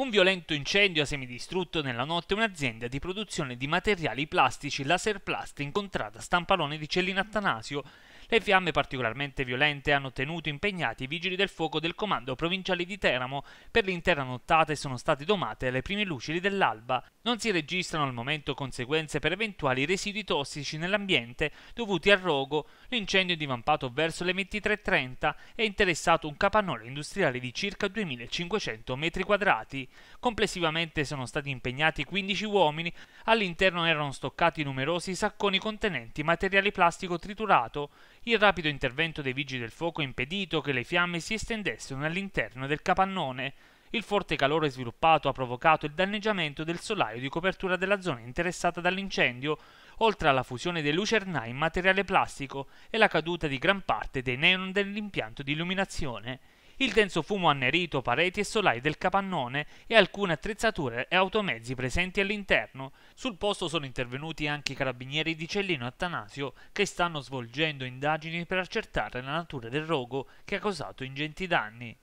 un violento incendio ha semidistrutto nella notte un'azienda di produzione di materiali plastici Laser Laserplast incontrata a Stampalone di Cellina Attanasio le fiamme particolarmente violente hanno tenuto impegnati i vigili del fuoco del comando provinciale di Teramo per l'intera nottata sono state domate le prime lucidi dell'alba. Non si registrano al momento conseguenze per eventuali residui tossici nell'ambiente dovuti al rogo. L'incendio è divampato verso le 23.30 e ha interessato un capannone industriale di circa 2500 metri quadrati. Complessivamente sono stati impegnati 15 uomini, all'interno erano stoccati numerosi sacconi contenenti materiale plastico triturato il rapido intervento dei vigili del fuoco ha impedito che le fiamme si estendessero all'interno del capannone. Il forte calore sviluppato ha provocato il danneggiamento del solaio di copertura della zona interessata dall'incendio, oltre alla fusione dei lucernai in materiale plastico e la caduta di gran parte dei neon dell'impianto di illuminazione il denso fumo annerito pareti e solai del capannone e alcune attrezzature e automezzi presenti all'interno. Sul posto sono intervenuti anche i carabinieri di Cellino Attanasio che stanno svolgendo indagini per accertare la natura del rogo che ha causato ingenti danni.